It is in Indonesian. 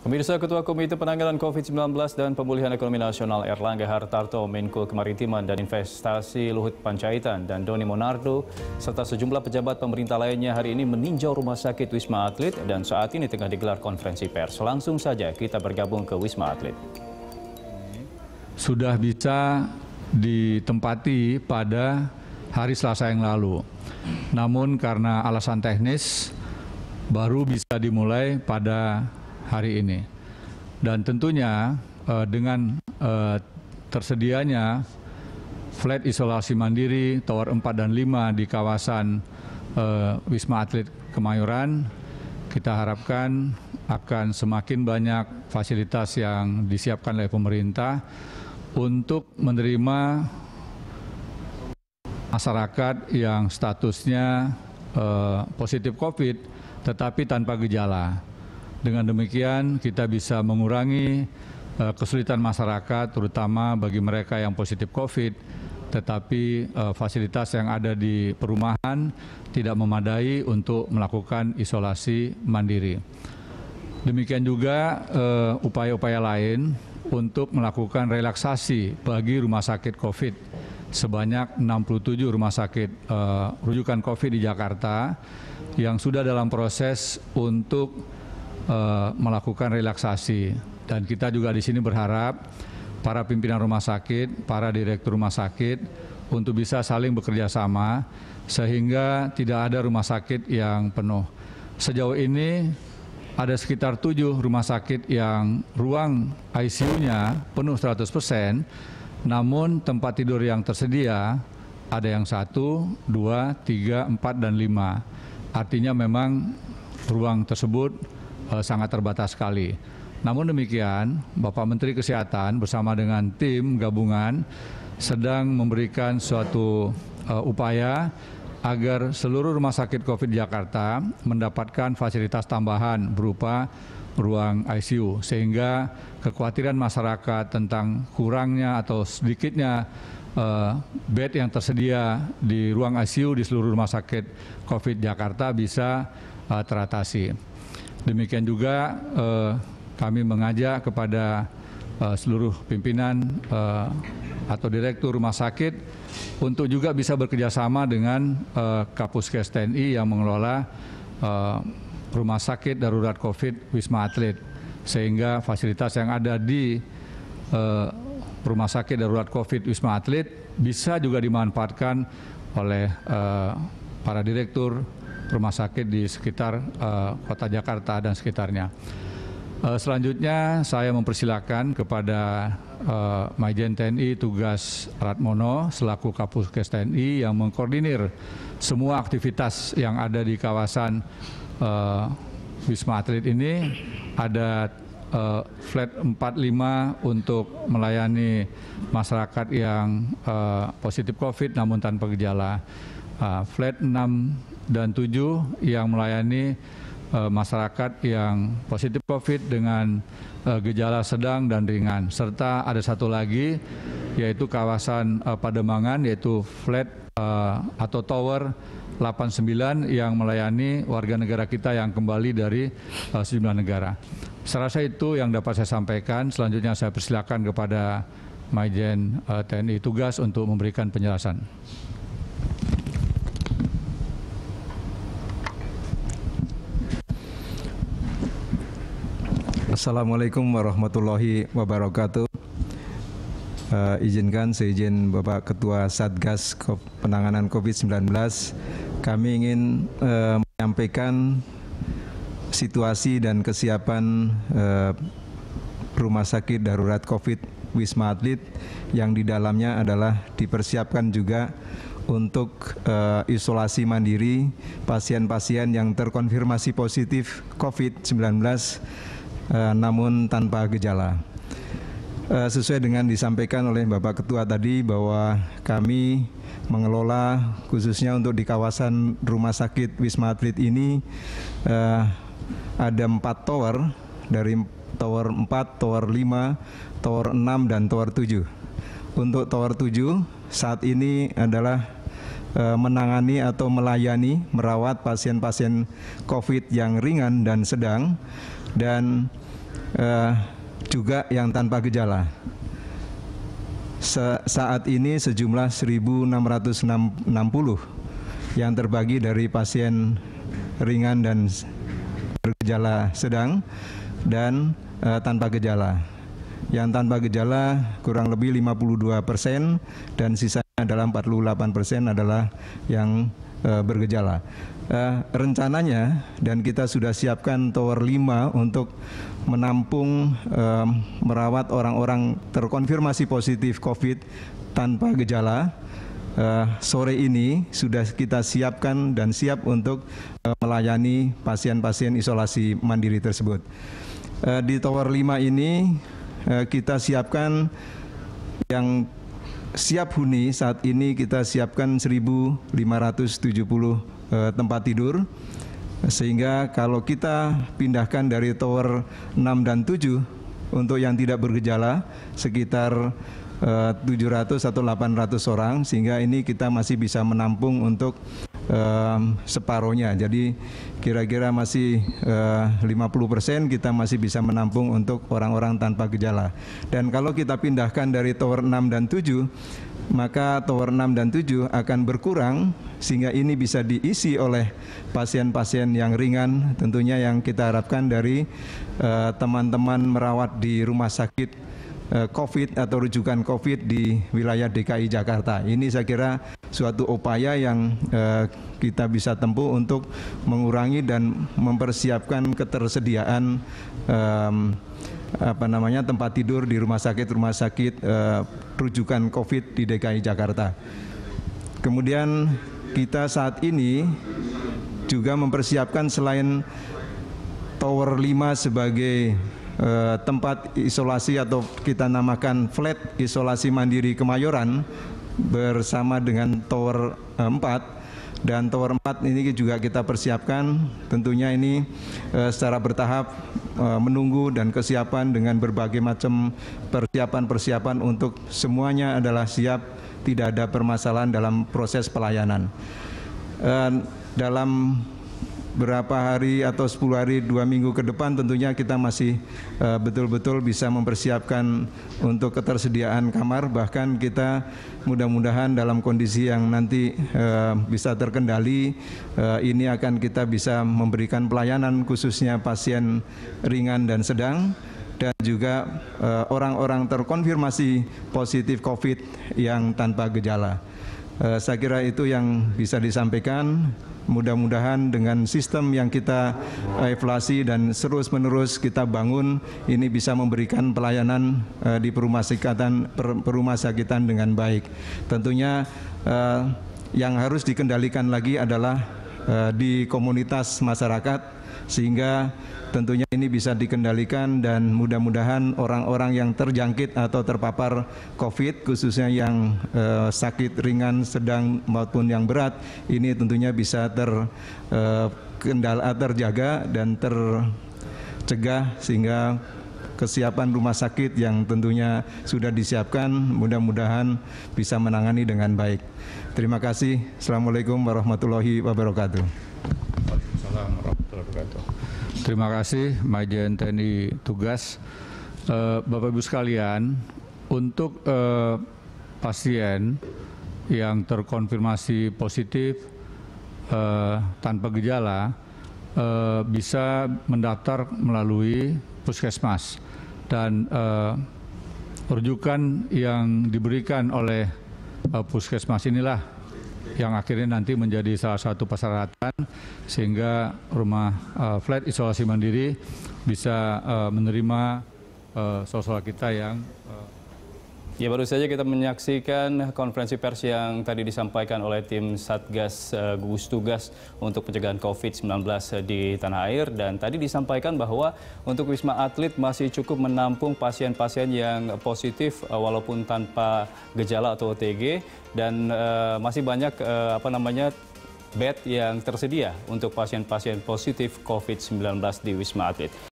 Pemirsa Ketua Komite Penanggalan COVID-19 dan Pemulihan Ekonomi Nasional Erlangga Hartarto, Menko Kemaritiman dan Investasi Luhut Panjaitan dan Doni Monardo, serta sejumlah pejabat pemerintah lainnya hari ini meninjau Rumah Sakit Wisma Atlet dan saat ini tengah digelar konferensi pers. Langsung saja kita bergabung ke Wisma Atlet. Sudah bisa ditempati pada hari Selasa yang lalu. Namun karena alasan teknis, baru bisa dimulai pada hari ini. Dan tentunya uh, dengan uh, tersedianya flat isolasi mandiri tower 4 dan 5 di kawasan uh, Wisma Atlet Kemayoran, kita harapkan akan semakin banyak fasilitas yang disiapkan oleh pemerintah untuk menerima masyarakat yang statusnya uh, positif COVID tetapi tanpa gejala. Dengan demikian kita bisa mengurangi uh, kesulitan masyarakat terutama bagi mereka yang positif COVID tetapi uh, fasilitas yang ada di perumahan tidak memadai untuk melakukan isolasi mandiri. Demikian juga eh, upaya-upaya uh, lain untuk melakukan relaksasi bagi rumah sakit COVID. Sebanyak 67 rumah sakit uh, rujukan COVID di Jakarta yang sudah dalam proses untuk Eh, melakukan relaksasi dan kita juga di sini berharap para pimpinan rumah sakit, para direktur rumah sakit untuk bisa saling bekerja sama sehingga tidak ada rumah sakit yang penuh. Sejauh ini ada sekitar tujuh rumah sakit yang ruang ICU-nya penuh 100 persen, namun tempat tidur yang tersedia ada yang satu, dua, tiga, empat, dan lima. Artinya memang ruang tersebut uh, sangat terbatas sekali. Namun demikian, Bapak Menteri Kesehatan bersama dengan tim gabungan sedang memberikan suatu uh, upaya agar seluruh rumah sakit COVID Jakarta mendapatkan fasilitas tambahan berupa ruang ICU sehingga kekhawatiran masyarakat tentang kurangnya atau sedikitnya uh, bed yang tersedia di ruang ICU di seluruh rumah sakit COVID Jakarta bisa uh, teratasi. Demikian juga eh, kami mengajak kepada eh, seluruh pimpinan eh, atau direktur rumah sakit untuk juga bisa bekerjasama dengan eh, Kapuskes TNI yang mengelola eh, rumah sakit darurat COVID Wisma Atlet sehingga fasilitas yang ada di eh, rumah sakit darurat COVID Wisma Atlet bisa juga dimanfaatkan oleh eh, para direktur rumah sakit di sekitar uh, kota Jakarta dan sekitarnya. Uh, selanjutnya saya mempersilahkan kepada uh, Majen TNI Tugas Ratmono selaku Kapuskes TNI yang mengkoordinir semua aktivitas yang ada di kawasan uh, Wisma Atlet ini ada uh, flat 45 untuk melayani masyarakat yang uh, positif COVID namun tanpa gejala uh, flat 6 dan 7 yang melayani uh, masyarakat yang positif COVID dengan uh, gejala sedang dan ringan. Serta ada satu lagi yaitu kawasan uh, Pademangan yaitu flat uh, atau tower 89 yang melayani warga negara kita yang kembali dari uh, sejumlah negara. Saya rasa itu yang dapat saya sampaikan. Selanjutnya saya persilakan kepada Majen TNI tugas untuk memberikan penjelasan. Assalamualaikum warahmatullahi wabarakatuh. Uh, izinkan seizin Bapak Ketua Satgas Penanganan COVID-19, kami ingin uh, menyampaikan situasi dan kesiapan uh, rumah sakit darurat COVID Wisma Atlet yang di dalamnya adalah dipersiapkan juga untuk uh, isolasi mandiri pasien-pasien yang terkonfirmasi positif COVID-19 Eh, namun tanpa gejala. Eh, sesuai dengan disampaikan oleh Bapak Ketua tadi bahwa kami mengelola khususnya untuk di kawasan Rumah Sakit Wisma Atlet ini eh, ada empat tower dari tower 4, tower 5, tower 6 dan tower 7. Untuk tower 7 saat ini adalah menangani atau melayani merawat pasien-pasien COVID yang ringan dan sedang dan uh, juga yang tanpa gejala. Se saat ini sejumlah 1.660 yang terbagi dari pasien ringan dan bergejala sedang dan uh, tanpa gejala. Yang tanpa gejala kurang lebih 52 persen dan sisanya adalah 48 persen adalah yang uh, bergejala uh, rencananya dan kita sudah siapkan tower 5 untuk menampung uh, merawat orang-orang terkonfirmasi positif COVID tanpa gejala. Uh, sore ini sudah kita siapkan dan siap untuk uh, melayani pasien-pasien isolasi mandiri tersebut. Uh, di Tower 5 ini uh, kita siapkan yang siap huni saat ini kita siapkan 1.570 Eh, tempat tidur sehingga kalau kita pindahkan dari tower 6 dan 7 untuk yang tidak bergejala sekitar eh, 700 atau 800 orang sehingga ini kita masih bisa menampung untuk eh, separohnya. Jadi kira-kira masih eh, 50% kita masih bisa menampung untuk orang-orang tanpa gejala. Dan kalau kita pindahkan dari tower 6 dan 7 maka tower 6 dan 7 akan berkurang sehingga ini bisa diisi oleh pasien-pasien yang ringan tentunya yang kita harapkan dari eh, teman-teman uh, merawat di rumah sakit uh, COVID atau rujukan COVID di wilayah DKI Jakarta. Ini saya kira suatu upaya yang uh, kita bisa tempuh untuk mengurangi dan mempersiapkan ketersediaan um, apa namanya tempat tidur di rumah sakit rumah sakit eh, rujukan COVID di DKI Jakarta. Kemudian kita saat ini juga mempersiapkan selain Tower 5 sebagai eh, tempat isolasi atau kita namakan flat isolasi mandiri Kemayoran bersama dengan Tower 4 eh, dan tower 4 ini juga kita persiapkan tentunya ini e, secara bertahap e, menunggu dan kesiapan dengan berbagai macam persiapan-persiapan untuk semuanya adalah siap tidak ada permasalahan dalam proses pelayanan e, dalam berapa hari atau 10 hari dua minggu ke depan tentunya kita masih eh, betul-betul uh, bisa mempersiapkan untuk ketersediaan kamar bahkan kita mudah-mudahan dalam kondisi yang nanti uh, bisa terkendali uh, ini akan kita bisa memberikan pelayanan khususnya pasien ringan dan sedang dan juga orang-orang terkonfirmasi positif COVID yang tanpa gejala. Saya kira itu yang bisa disampaikan. Mudah-mudahan dengan sistem yang kita eh, evaluasi dan terus-menerus kita bangun ini bisa memberikan pelayanan eh, di perumah sakitan per, perumah sakitan dengan baik. Tentunya uh, yang harus dikendalikan lagi adalah Eh, di komunitas masyarakat sehingga tentunya ini bisa dikendalikan dan mudah-mudahan orang-orang yang terjangkit atau terpapar COVID khususnya yang uh, sakit ringan, sedang maupun yang berat ini tentunya bisa ter uh, kendala terjaga dan tercegah sehingga kesiapan rumah sakit yang tentunya sudah disiapkan mudah-mudahan bisa menangani dengan baik. Terima kasih. Assalamualaikum warahmatullahi wabarakatuh. Waalaikumsalam warahmatullahi wabarakatuh. Terima kasih Majen TNI Tugas. Eh, Bapak Ibu sekalian, untuk eh, pasien yang terkonfirmasi positif eh, tanpa gejala, bisa mendaftar melalui puskesmas dan uh, rujukan yang diberikan oleh uh, puskesmas inilah yang akhirnya nanti menjadi salah satu persyaratan sehingga rumah uh, flat isolasi mandiri bisa uh, menerima uh, sosial kita yang uh, Ya baru saja kita menyaksikan konferensi pers yang tadi disampaikan oleh tim Satgas eh, Gugus Tugas untuk pencegahan COVID-19 eh, di tanah air dan tadi disampaikan bahwa untuk Wisma Atlet masih cukup menampung pasien-pasien yang positif eh, walaupun tanpa gejala atau OTG dan uh, masih banyak uh, apa namanya bed yang tersedia untuk pasien-pasien positif COVID-19 di Wisma Atlet.